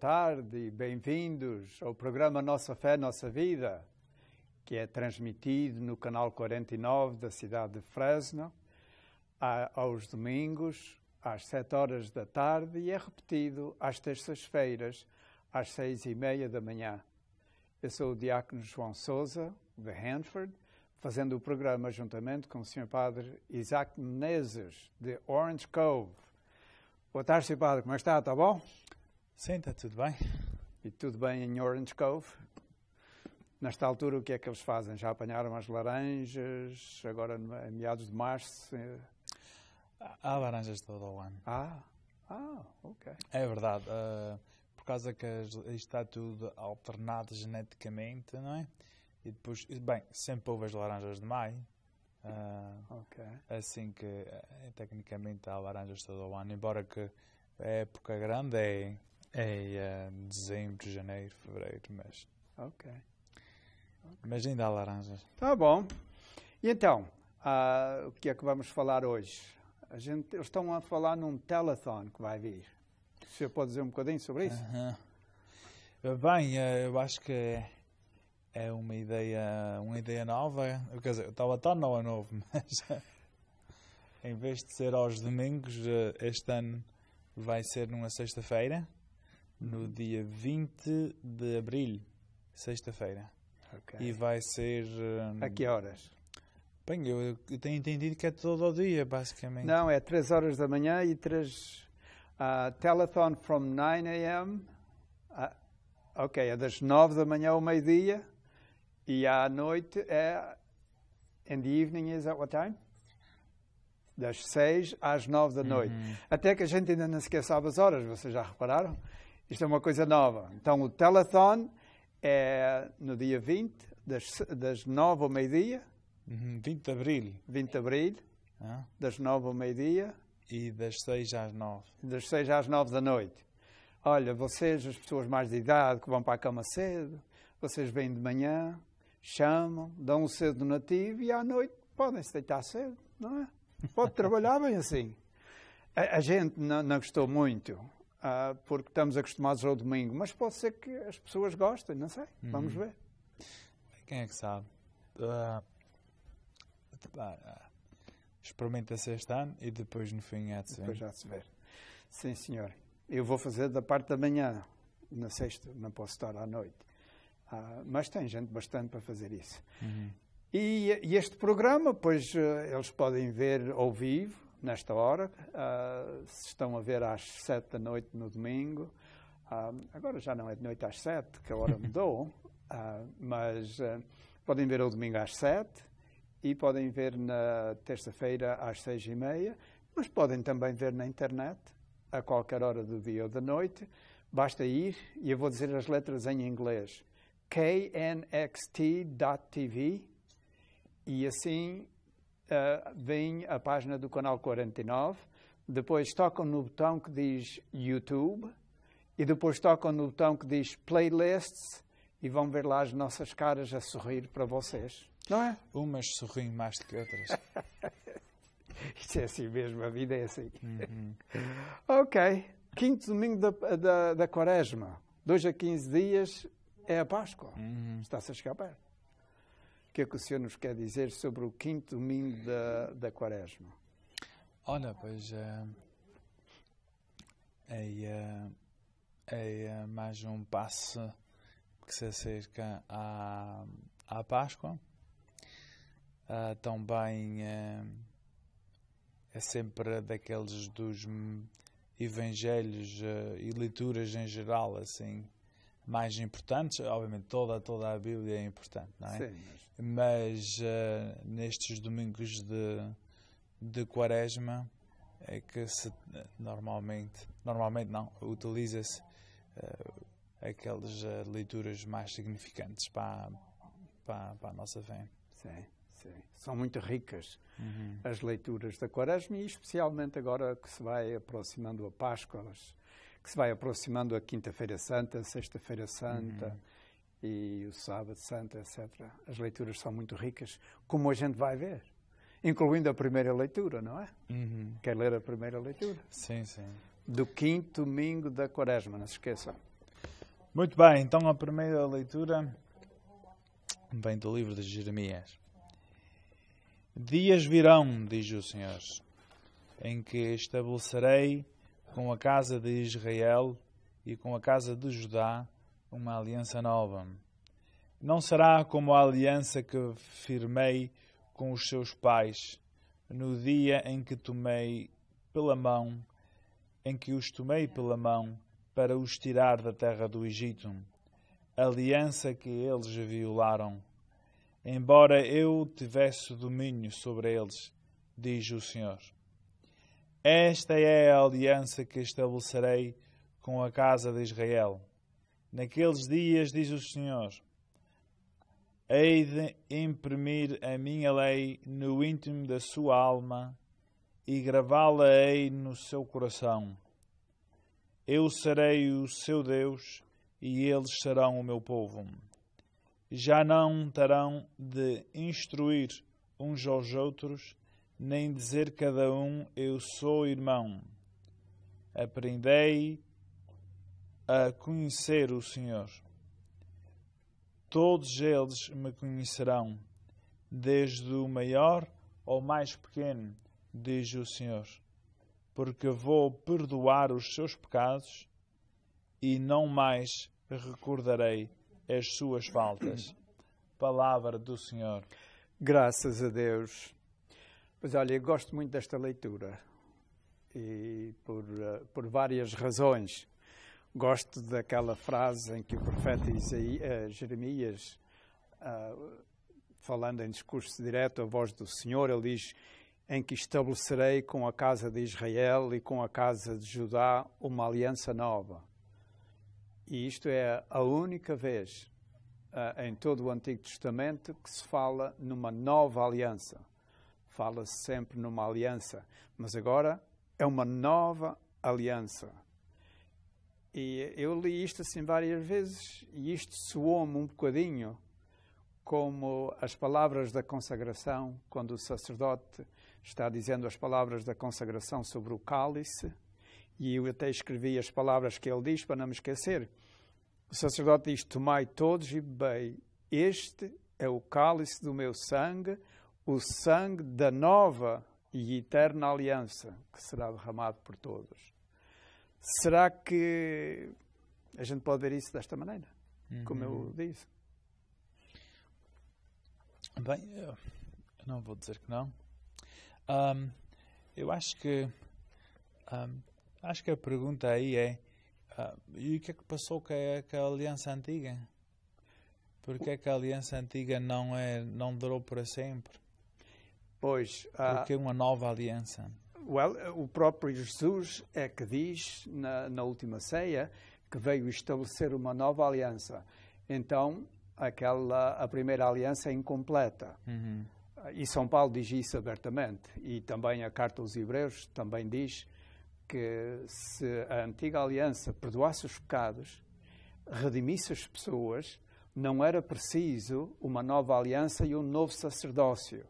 tarde, bem-vindos ao programa Nossa Fé, Nossa Vida, que é transmitido no canal 49 da cidade de Fresno, aos domingos, às 7 horas da tarde, e é repetido às terças-feiras, às 6 e meia da manhã. Eu sou o diácono João Souza, de Hanford, fazendo o programa juntamente com o Sr. Padre Isaac Menezes, de Orange Cove. Boa tarde, Sr. Padre, como é está? Está bom? Senta, tudo bem? E tudo bem em Orange Cove? Nesta altura, o que é que eles fazem? Já apanharam as laranjas, agora em meados de março? Eh? Há laranjas todo o ano. Ah, ah ok. É verdade. Uh, por causa que está tudo alternado geneticamente, não é? E depois, bem, sempre houve as laranjas de maio. Uh, Assim que, tecnicamente, há laranjas todo o ano. Embora que a época grande é é uh, dezembro, janeiro, fevereiro, mas. Ok. Mas ainda há laranjas. Tá bom. E então, uh, o que é que vamos falar hoje? A gente, eles estão a falar num telethon que vai vir. Você pode dizer um bocadinho sobre isso? Uh -huh. Bem, eh, eu acho que é, é uma ideia, uma ideia nova. Quer dizer, o telethon não é novo, mas em vez de ser aos domingos, eh, este ano vai ser numa sexta-feira no dia 20 de abril, sexta-feira. Okay. E vai ser. Um... A que hum, horas? Bem, eu, eu tenho entendido que é todo o dia, basicamente. Não, é 3 horas da manhã e 3. Uh, ah, telethon from 9 a.m. Uh, ok, é das 9 da manhã ao meio-dia e à noite é. In the evening is at what time? Das 6 às 9 da noite. Uhum. Até que a gente ainda não se esquece as horas, vocês já repararam? Isto é uma coisa nova. Então, o telethon é no dia 20, das, das 9 ao meio-dia. 20 uhum, de abril. 20 de abril, ah. das 9 ao meio-dia. E das 6 às 9. Das 6 às 9 da noite. Olha, vocês, as pessoas mais de idade, que vão para a cama cedo, vocês vêm de manhã, chamam, dão o seu nativo e à noite podem se deitar cedo, não é? Pode trabalhar bem assim. A, a gente não, não gostou muito uh, porque estamos acostumados ao domingo. Mas pode ser que as pessoas gostem, não sei. Uhum. Vamos ver. Quem é que sabe? Uh, experimenta-se este ano e depois no fim há de ser. Depois há de se ver. Sim, senhor. Eu vou fazer da parte da manhã, na sexta, não posso estar à noite. Uh, mas tem gente bastante para fazer isso. Uhum. E, e, este programa, pois, eh, eles podem ver ao vivo nesta hora, uh, se estão a ver às sete da noite no domingo, uh, agora já não é de noite às sete, que a hora mudou, uh, mas podem ver o domingo às sete e podem ver na terça-feira às seis e meia, mas podem também ver na internet a qualquer hora do dia ou da noite. Basta ir, e eu vou dizer as letras em inglês, knxt.tv, e assim uh, eh, vem a página do canal 49, depois tocam no botão que diz YouTube e depois tocam no botão que diz Playlists e vão ver lá as nossas caras a sorrir para vocês, não é? Umas sorriem mais do que outras. Isto é assim mesmo, a vida é assim. Uhum. ok, quinto domingo da, da, da quaresma, 2 a 15 dias é a Páscoa, uhum. está-se a escapar. O que é que o senhor nos quer dizer sobre o quinto domingo da, da quaresma? Olha, pois eh, é, eh, é, é mais um passo que se acerca à, à Páscoa. Uh, também é sempre daqueles dos evangelhos uh, e leituras em geral assim mais importantes obviamente toda toda a Bíblia é importante não é Sim, mas mas uh, nestes domingos de, de quaresma é que se, normalmente, normalmente não, utiliza-se uh, eh, aquelas uh, eh, leituras mais significantes para, para, para a nossa fé. Sim. Sim, são muito ricas uhum. as leituras da Quaresma e especialmente agora que se vai aproximando a Páscoa, que se vai aproximando a Quinta-feira Santa, Sexta-feira Santa, uhum e o Sábado Santo, etc. As leituras são muito ricas, como a gente vai ver, incluindo a primeira leitura, não é? Uhum. Quer ler a primeira leitura? Sim, sim. Do quinto domingo da Quaresma, não se esqueçam. Muito bem, então a primeira leitura vem do livro de Jeremias. Dias virão, diz o Senhor, em que estabelecerei com a casa de Israel e com a casa de Judá uma aliança nova. Não será como a aliança que firmei com os seus pais no dia em que tomei pela mão, em que os tomei pela mão para os tirar da terra do Egito, aliança que eles violaram. Embora eu tivesse domínio sobre eles, diz o Senhor. Esta é a aliança que estabelecerei com a casa de Israel Naqueles dias, diz o Senhor, hei de imprimir a minha lei no íntimo da sua alma e gravá-la-ei no seu coração. Eu serei o seu Deus e eles serão o meu povo. Já não terão de instruir uns aos outros, nem dizer cada um eu sou irmão. Aprendei a conhecer o Senhor. Todos eles me conhecerão, desde o maior ao mais pequeno, diz o Senhor, porque vou perdoar os seus pecados e não mais recordarei as suas faltas. Palavra do Senhor. Graças a Deus. Pois olha, eu gosto muito desta leitura e por, eh, por várias razões. Gosto daquela frase em que o profeta Isaías, eh, Jeremias, uh, falando em discurso direto, a voz do Senhor, ele diz: Em que estabelecerei com a casa de Israel e com a casa de Judá uma aliança nova. E isto é a única vez uh, em todo o Antigo Testamento que se fala numa nova aliança. Fala-se sempre numa aliança, mas agora é uma nova aliança. E eu li isto assim várias vezes e isto soou-me um bocadinho como as palavras da consagração, quando o sacerdote está dizendo as palavras da consagração sobre o cálice, e eu até escrevi as palavras que ele diz para não me esquecer. O sacerdote diz: Tomai todos e bebei, este é o cálice do meu sangue, o sangue da nova e eterna aliança que será derramado por todos. Será que a gente pode ver isso desta maneira? Uhum. Como eu disse. Bem, eu não vou dizer que não. Um, eu acho que um, acho que a pergunta aí é uh, e o que é que passou com a, com a aliança antiga? Porque é que a aliança antiga não é não durou para sempre? Pois, uh, porque uma nova aliança. Well, o próprio Jesus é que diz na, na última ceia que veio estabelecer uma nova aliança. Então, aquela a primeira aliança é incompleta. Uhum. E São Paulo diz isso abertamente. E também a Carta aos Hebreus também diz que se a antiga aliança perdoasse os pecados, redimisse as pessoas, não era preciso uma nova aliança e um novo sacerdócio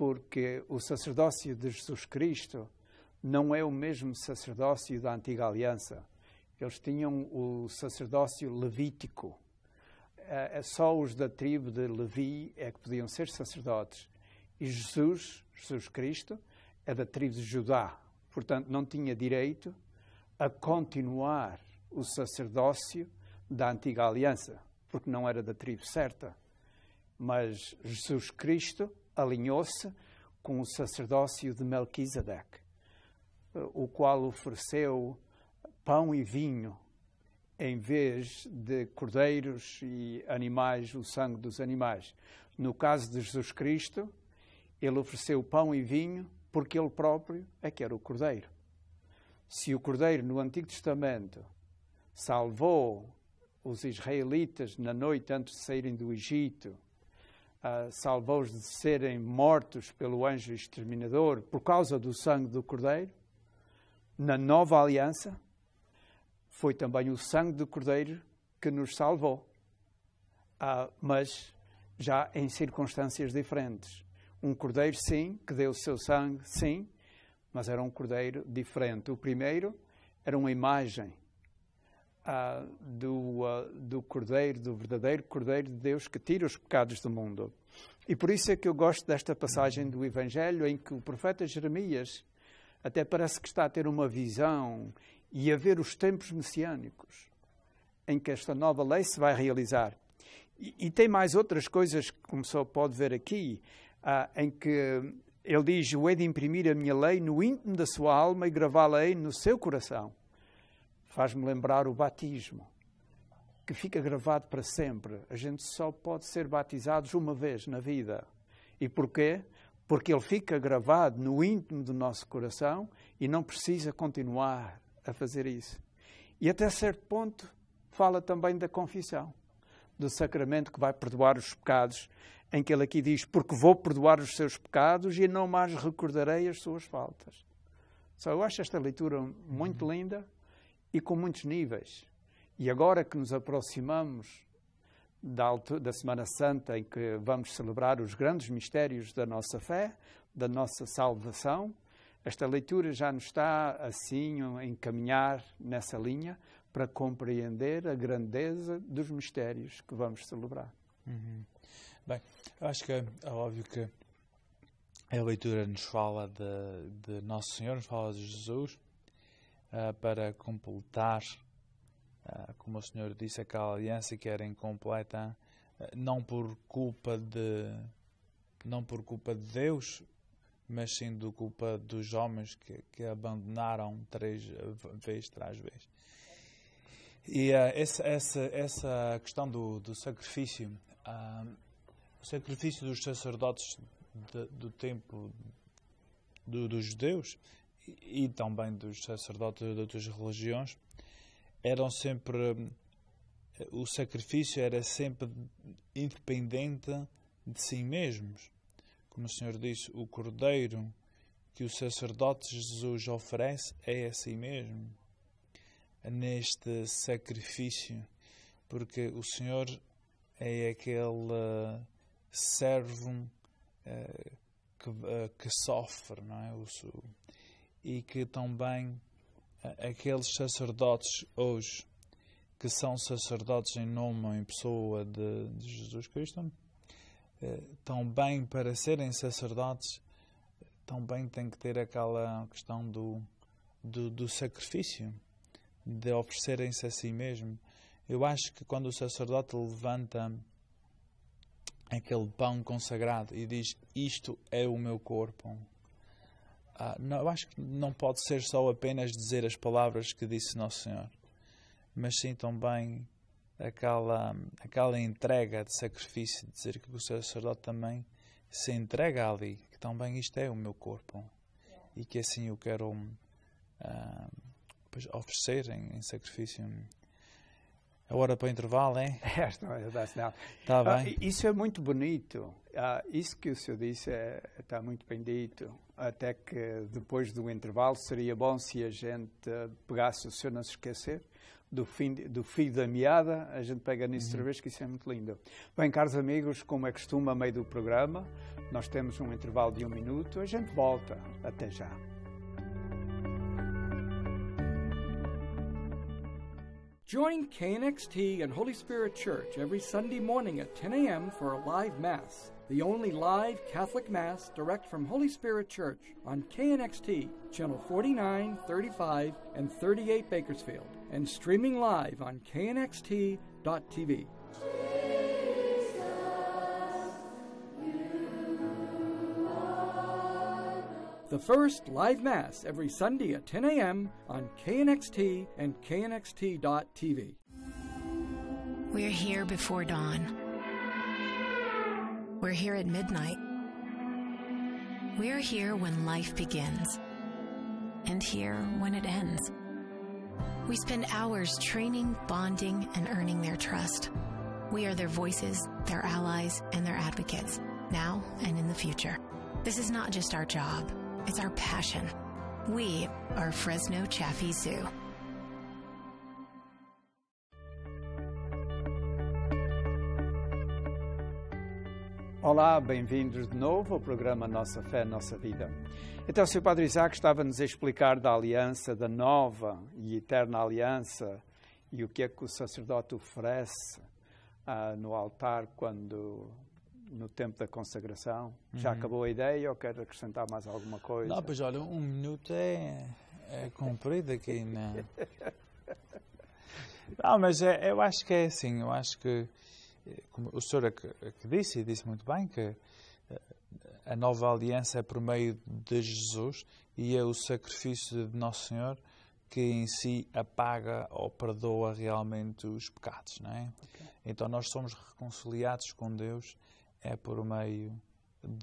porque o sacerdócio de Jesus Cristo não é o mesmo sacerdócio da antiga aliança. Eles tinham o sacerdócio levítico. É, é só os da tribo de Levi é que podiam ser sacerdotes. E Jesus, Jesus Cristo, é da tribo de Judá. Portanto, não tinha direito a continuar o sacerdócio da antiga aliança, porque não era da tribo certa. Mas Jesus Cristo alinhou-se com o sacerdócio de Melquisedeque, o qual ofereceu pão e vinho em vez de cordeiros e animais, o sangue dos animais. No caso de Jesus Cristo, ele ofereceu pão e vinho porque ele próprio é que era o cordeiro. Se o cordeiro no Antigo Testamento salvou os israelitas na noite antes de saírem do Egito uh, salvou-os de serem mortos pelo anjo exterminador por causa do sangue do Cordeiro, na nova aliança, foi também o sangue do Cordeiro que nos salvou, uh, mas já em circunstâncias diferentes. Um Cordeiro, sim, que deu o seu sangue, sim, mas era um Cordeiro diferente. O primeiro era uma imagem ah, do, ah, do Cordeiro, do verdadeiro Cordeiro de Deus que tira os pecados do mundo. E por isso é que eu gosto desta passagem do Evangelho em que o profeta Jeremias até parece que está a ter uma visão e a ver os tempos messiânicos em que esta nova lei se vai realizar. E, e tem mais outras coisas, como só pode ver aqui, ah, em que ele diz: O hei de imprimir a minha lei no íntimo da sua alma e gravá-la-ei no seu coração faz-me lembrar o batismo, que fica gravado para sempre. A gente só pode ser batizados uma vez na vida. E porquê? Porque ele fica gravado no íntimo do nosso coração e não precisa continuar a fazer isso. E até certo ponto fala também da confissão, do sacramento que vai perdoar os pecados, em que ele aqui diz: Porque vou perdoar os seus pecados e não mais recordarei as suas faltas. Só eu acho esta leitura muito linda e com muitos níveis. E agora que nos aproximamos da, da Semana Santa, em que vamos celebrar os grandes mistérios da nossa fé, da nossa salvação, esta leitura já nos está assim a encaminhar nessa linha para compreender a grandeza dos mistérios que vamos celebrar. Uhum. Bem, eu acho que é óbvio que a leitura nos fala de, de Nosso Senhor, nos fala de Jesus, uh, para completar, uh, como o Senhor disse, aquela aliança que era incompleta, ah, não por culpa de não por culpa de Deus, mas sim do culpa dos homens que, que abandonaram três vezes três vezes. E uh, essa, essa, essa questão do, do sacrifício, uh, o sacrifício dos sacerdotes de, do tempo do, dos judeus e, também dos sacerdotes de outras religiões, eram sempre o sacrifício era sempre independente de si mesmos. Como o Senhor disse, o cordeiro que o sacerdote Jesus oferece é a si mesmo, neste sacrifício, porque o Senhor é aquele eh, servo eh, eh, que, sofre, não é? e que também eh, aqueles sacerdotes hoje que são sacerdotes em nome ou em pessoa de, de Jesus Cristo, eh, também para serem sacerdotes, também tem que ter aquela questão do, do, do sacrifício, de oferecerem-se a si mesmo. Eu acho que quando o sacerdote levanta aquele pão consagrado e diz: Isto é o meu corpo, ah, não, eu acho que não pode ser só apenas dizer as palavras que disse Nosso Senhor, mas sim também aquela, aquela entrega de sacrifício, dizer que o sacerdote também se entrega ali, que também isto é o meu corpo e que assim eu quero ah, oferecer em, em sacrifício. A é hora para o intervalo, hein? É, não, não da sinal. bem. Ah, isso é muito bonito. Ah, isso que o senhor disse é, está é, muito bem dito até que depois do intervalo seria bom se a gente pegasse, o senhor não se esquecer, do, fim, do fio da meada, a gente pega nisso uhum. outra vez, que isso é muito lindo. Bem, caros amigos, como é costume, a meio do programa, nós temos um intervalo de um minuto, a gente volta. Até já. Join KNXT and Holy Spirit Church every Sunday morning at 10 a.m. for a live Mass, the only live Catholic Mass direct from Holy Spirit Church on KNXT, Channel 49, 35, and 38 Bakersfield, and streaming live on knxt.tv. the first live Mass every Sunday at 10 a.m. on KNXT and KNXT.tv. We're here before dawn. We're here at midnight. We're here when life begins, and here when it ends. We spend hours training, bonding, and earning their trust. We are their voices, their allies, and their advocates, now and in the future. This is not just our job. It's our passion. We are Fresno Chaffee Zoo. Olá, bem-vindos de novo ao programa Nossa Fé, Nossa Vida. Então, o Sr. Padre Isaac estava-nos a explicar da aliança, da nova e eterna aliança, e o que é que o sacerdote oferece ah, no altar quando no tempo da consagração? Uhum. Já acabou a ideia ou quer acrescentar mais alguma coisa? Não, pois olha, um minuto é, é comprido aqui né? Não, mas é, eu acho que é assim, eu acho que, eh, como o senhor é que, é que disse, e disse muito bem, que eh, a nova aliança é por meio de Jesus e é o sacrifício de Nosso Senhor que em si apaga ou perdoa realmente os pecados, não é? Okay. Então nós somos reconciliados com Deus é por meio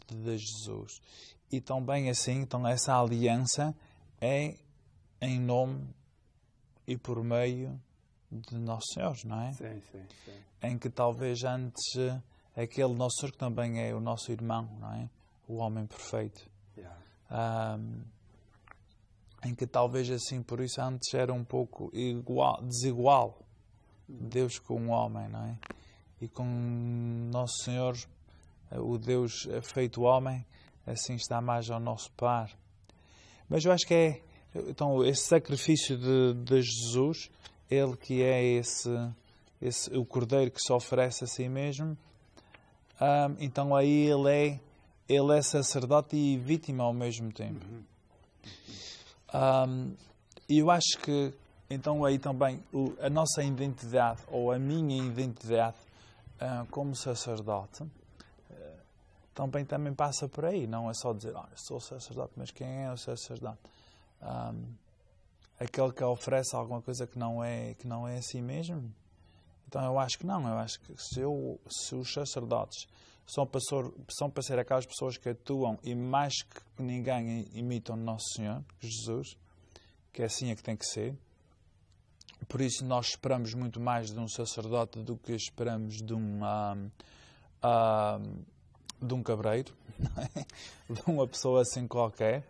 de Jesus. E também assim, então essa aliança é em nome e por meio de Nosso Senhor, não é? Sim, sim, sim. Em que talvez antes aquele Nosso Senhor que também é o nosso irmão, não é? O homem perfeito. Yeah. Um, em que talvez assim, por isso antes era um pouco igual, desigual uhum. Deus com o homem, não é? E com Nosso Senhor o Deus feito homem, assim está mais ao nosso par. Mas eu acho que é então esse sacrifício de, de Jesus, ele que é esse, esse o cordeiro que se oferece a si mesmo, ah, então aí ele é ele é sacerdote e vítima ao mesmo tempo. Uhum. Ah, e eu acho que então aí também o, a nossa identidade ou a minha identidade ah, como sacerdote também, também passa por aí. Não é só dizer, eu sou sacerdote, mas quem é o sacerdote? Um, aquele que oferece alguma coisa que não é que não é assim mesmo? Então eu acho que não. Eu acho que se, eu, se os sacerdotes são para, ser, são para ser aquelas pessoas que atuam e mais que ninguém imitam Nosso Senhor, Jesus, que é assim é que tem que ser. Por isso nós esperamos muito mais de um sacerdote do que esperamos de um, um, um de um cabreiro, é? de uma pessoa assim qualquer,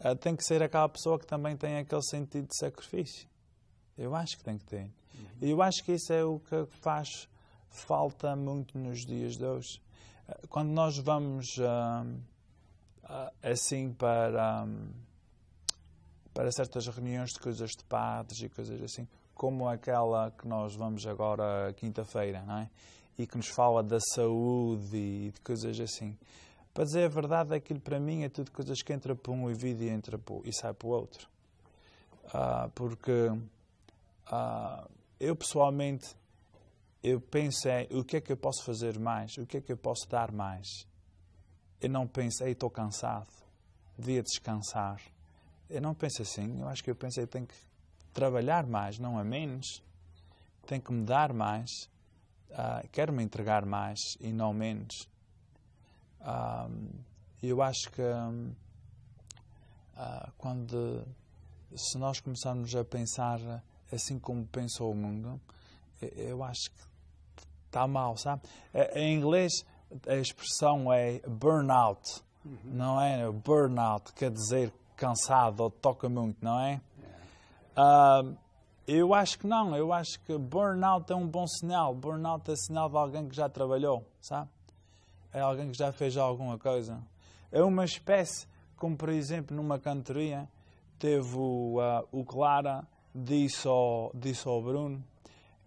eh, tem que ser aquela pessoa que também tem aquele sentido de sacrifício. Eu acho que tem que ter. E eu acho que isso é o que faz falta muito nos dias de hoje. Eh, quando nós vamos eh, assim para, para certas reuniões de coisas de padres e coisas assim, como aquela que nós vamos agora quinta-feira, não é? e que nos fala da saúde e de coisas assim. Para dizer a verdade, aquilo para mim é tudo coisas que entra por um ouvido e, entra por, e sai para o outro. Ah, porque ah, eu pessoalmente eu pensei o que é que eu posso fazer mais, o que é que eu posso dar mais. Eu não pensei, estou cansado, devia descansar. Eu não penso assim, eu acho que eu pensei, tenho que trabalhar mais, não a menos, tenho que me dar mais, Uh, ah, quero me entregar mais e não menos. eu acho que uh, quando se nós começarmos a pensar assim como pensou o mundo, eu acho que está mal, sabe? Eh, em inglês a expressão é burnout, uhum. não é? Burnout quer dizer cansado ou toca muito, não é? Uh, eu acho que não, eu acho que burnout é um bom sinal. Burnout é sinal de alguém que já trabalhou, sabe? É alguém que já fez alguma coisa. É uma espécie, como por exemplo numa cantoria, teve o, uh, o Clara, disse ao, disse ao Bruno,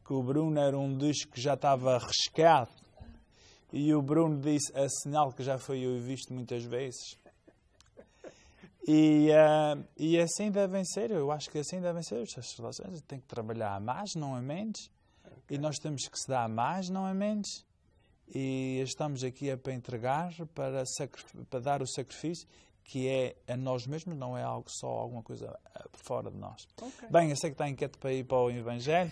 que o Bruno era um disco que já estava rescado. E o Bruno disse, é sinal que já foi eu visto muitas vezes. E, uh, e assim devem ser, eu acho que assim devem ser as relações. Tem que trabalhar a mais, não a é menos. Okay. E nós temos que se dar a mais, não a é menos. E estamos aqui é para entregar, para, para dar o sacrifício que é a nós mesmos, não é algo só alguma coisa ah, fora de nós. Okay. Bem, eu sei que está inquieto para ir para o Evangelho,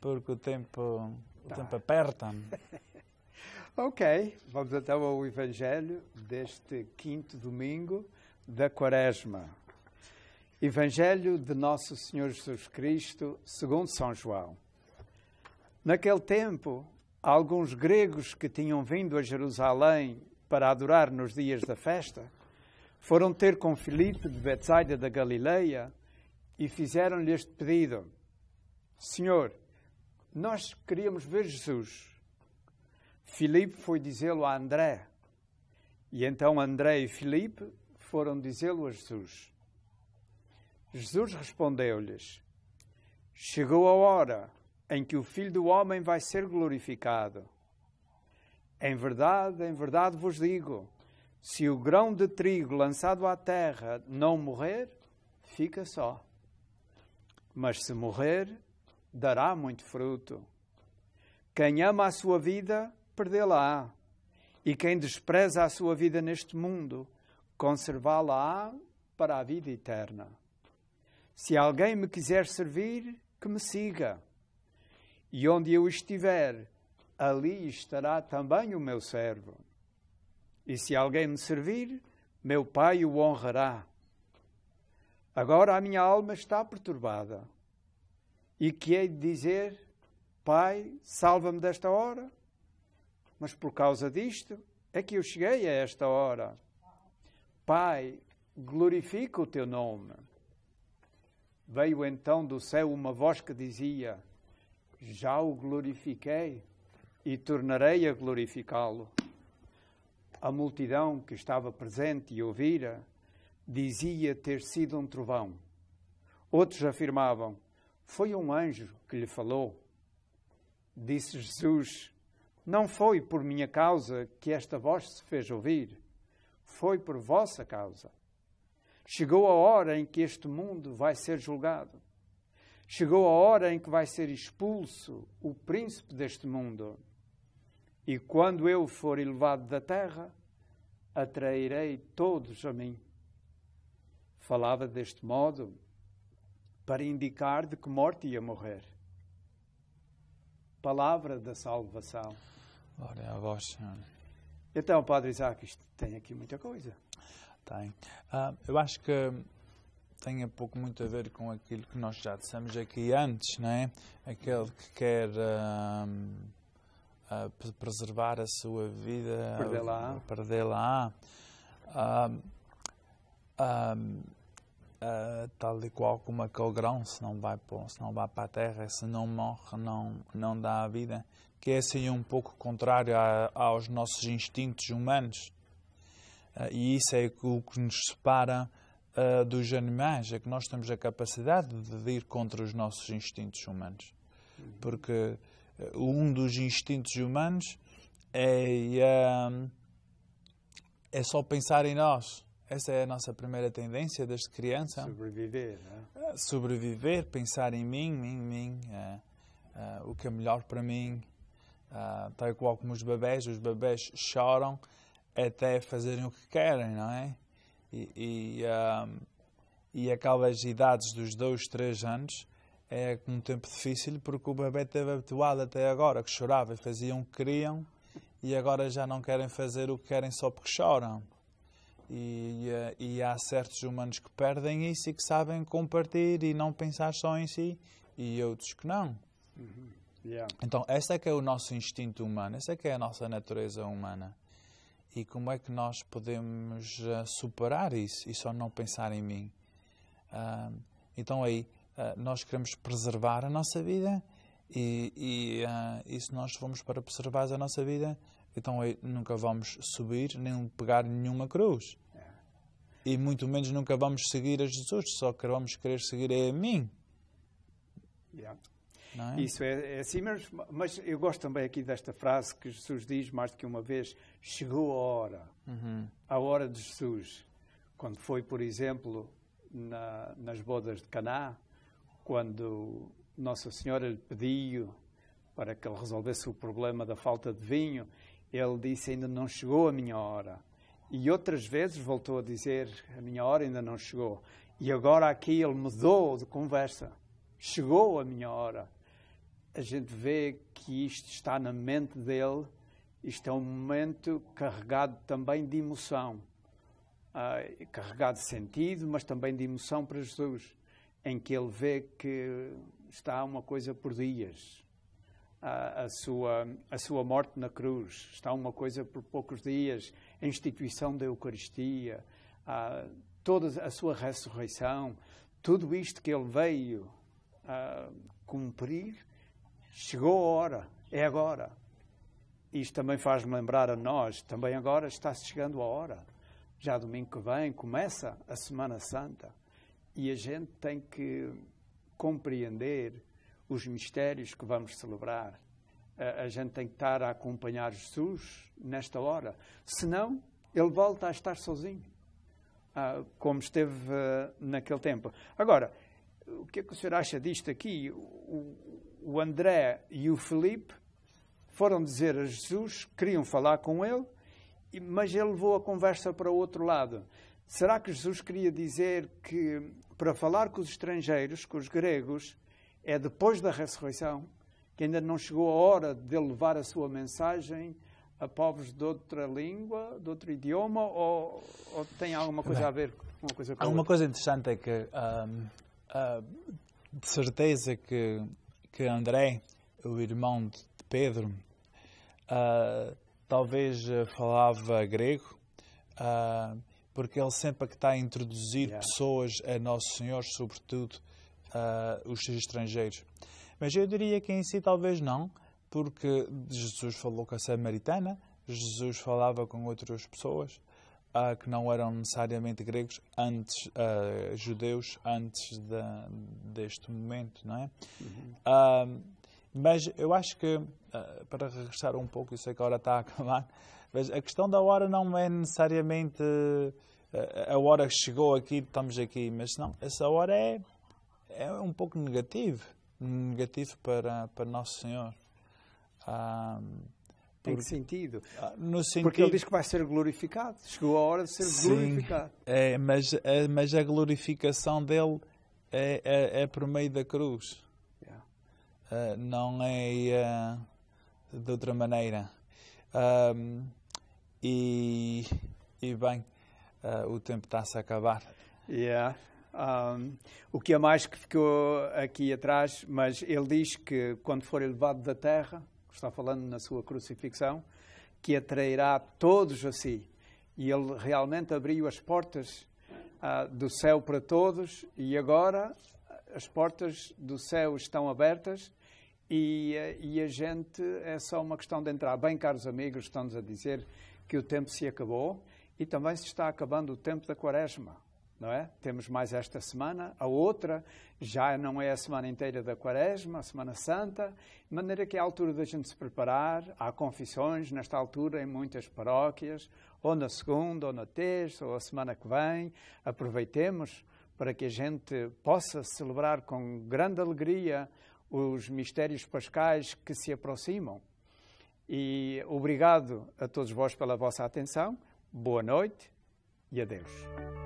porque o tempo, tá. o tempo aperta-me. ok, vamos então ao Evangelho deste quinto domingo da Quaresma. Evangelho de Nosso Senhor Jesus Cristo, segundo São João. Naquele tempo, alguns gregos que tinham vindo a Jerusalém para adorar nos dias da festa, foram ter com Filipe de Betsaida da Galileia e fizeram-lhe este pedido: Senhor, nós queríamos ver Jesus. Filipe foi dizê-lo a André. E então André e Filipe foram dizê-lo a Jesus. Jesus respondeu-lhes: Chegou a hora em que o Filho do Homem vai ser glorificado. Em verdade, em verdade vos digo: se o grão de trigo lançado à terra não morrer, fica só. Mas se morrer, dará muito fruto. Quem ama a sua vida, perdê-la-á. E quem despreza a sua vida neste mundo, conservá-la para a vida eterna. Se alguém me quiser servir, que me siga. E onde eu estiver, ali estará também o meu servo. E se alguém me servir, meu Pai o honrará. Agora a minha alma está perturbada. E que hei de dizer, Pai, salva-me desta hora? Mas por causa disto é que eu cheguei a esta hora. Pai, glorifica o teu nome. Veio então do céu uma voz que dizia: Já o glorifiquei e tornarei a glorificá-lo. A multidão que estava presente e ouvira dizia ter sido um trovão. Outros afirmavam: Foi um anjo que lhe falou. Disse Jesus: Não foi por minha causa que esta voz se fez ouvir foi por vossa causa. Chegou a hora em que este mundo vai ser julgado. Chegou a hora em que vai ser expulso o príncipe deste mundo. E quando eu for elevado da terra, atrairei todos a mim. Falava deste modo para indicar de que morte ia morrer. Palavra da salvação. Glória a vós, Senhor. Então, Padre Isaac, isto tem aqui muita coisa. Tem. Uh, eu acho que tem um pouco muito a ver com aquilo que nós já dissemos aqui antes, não é? Aquele que quer uh, uh, preservar a sua vida, perdê-la, perdê-la, tal e qual como aquele grão, se não vai para, se não vai para a terra, se não morre, não não dá a vida que é assim um pouco contrário a, aos nossos instintos humanos. Eh, e isso é o que nos separa uh, dos animais, é que nós temos a capacidade de ir contra os nossos instintos humanos. Porque eh, um dos instintos humanos é, uh, é só pensar em nós. Essa é a nossa primeira tendência desde criança. Sobreviver, né? Sobreviver, pensar em mim, mim, mim, uh, o que é melhor para mim. Uh, tal qual como os bebés, os bebés choram até fazerem o que querem, não é? E, e, um, ah, e aquelas idades dos 2, 3 anos é um tempo difícil porque o bebê esteve habituado até agora, que chorava e faziam o que queriam e agora já não querem fazer o que querem só porque choram. E, e, ah, e há certos humanos que perdem isso e que sabem compartilhar e não pensar só em si, e outros que não. Uhum. Yeah. Então, esse é que é o nosso instinto humano, essa é que é a nossa natureza humana. E como é que nós podemos eh, superar isso e só não pensar em mim? Uh, então, aí, uh, nós queremos preservar a nossa vida e, e, eh, e, se nós formos para preservar a nossa vida, então aí nunca vamos subir nem pegar nenhuma cruz. E muito menos nunca vamos seguir a Jesus, só queremos vamos querer seguir é a mim. Yeah. É? Isso é, é assim mesmo. Mas eu gosto também aqui desta frase que Jesus diz mais do que uma vez: chegou a hora, uhum. a hora de Jesus. Quando foi, por exemplo, na, nas bodas de Caná, quando Nossa Senhora lhe pediu para que ele resolvesse o problema da falta de vinho, ele disse: ainda não chegou a minha hora. E outras vezes voltou a dizer: a minha hora ainda não chegou. E agora aqui ele mudou de conversa. Chegou a minha hora a gente vê que isto está na mente dele. Isto é um momento carregado também de emoção, uh, carregado de sentido, mas também de emoção para Jesus, em que ele vê que está uma coisa por dias. Ah, a, sua, a sua morte na cruz. Está uma coisa por poucos dias, a instituição da Eucaristia, a, ah, toda a sua ressurreição, tudo isto que ele veio a, cumprir Chegou a hora, é agora. Isto também faz-me lembrar a nós, também agora está-se chegando a hora. Já domingo que vem começa a Semana Santa e a gente tem que compreender os mistérios que vamos celebrar. A, a gente tem que estar a acompanhar Jesus nesta hora, senão ele volta a estar sozinho, ah, como esteve ah, naquele tempo. Agora, o que é que o senhor acha disto aqui? O, o André e o Felipe foram dizer a Jesus, queriam falar com ele, mas ele levou a conversa para o outro lado. Será que Jesus queria dizer que para falar com os estrangeiros, com os gregos, é depois da ressurreição, que ainda não chegou a hora de levar a sua mensagem a povos de outra língua, de outro idioma, ou, ou tem alguma coisa Bem, a ver com uma coisa com Há uma outra? coisa interessante é que, hum, hum, de certeza que que André, o irmão de Pedro, uh, talvez eh, falava grego, uh, porque ele sempre que está a introduzir yeah. pessoas a Nosso Senhor, sobretudo uh, os estrangeiros. Mas eu diria que em si talvez não, porque Jesus falou com a samaritana, Jesus falava com outras pessoas uh, que não eram necessariamente gregos, antes uh, judeus, antes deste momento, não é? Uhum. Ah, mas eu acho que, ah, para regressar um pouco, eu sei que a hora está a acabar, mas a questão da hora não é necessariamente a hora que chegou aqui, estamos aqui, mas não, essa hora é, é um pouco negativo, negativo para, para Nosso Senhor. Um, por... Em que sentido? Ah, no sentido? Porque ele diz que vai ser glorificado. Chegou a hora de ser Sim, glorificado. É, mas, é, mas a glorificação dele é, é, é por meio da cruz. Uh, não é uh, de outra maneira. Um, e, e bem, uh, o tempo está-se a acabar. Yeah. Um, o que é mais que ficou aqui atrás, mas ele diz que quando for elevado da terra, está falando na sua crucifixão, que atrairá todos a si. E ele realmente abriu as portas ah, do céu para todos, e agora ah, as portas do céu estão abertas e, ah, e, a gente é só uma questão de entrar. Bem, caros amigos, estamos a dizer que o tempo se acabou e também se está acabando o tempo da quaresma não é? Temos mais esta semana, a outra já não é a semana inteira da Quaresma, a Semana Santa, de maneira que é a altura da gente se preparar. Há confissões nesta altura em muitas paróquias, ou na segunda, ou na terça, ou a semana que vem. Aproveitemos para que a gente possa celebrar com grande alegria os mistérios pascais que se aproximam. E obrigado a todos vós pela vossa atenção. Boa noite e adeus.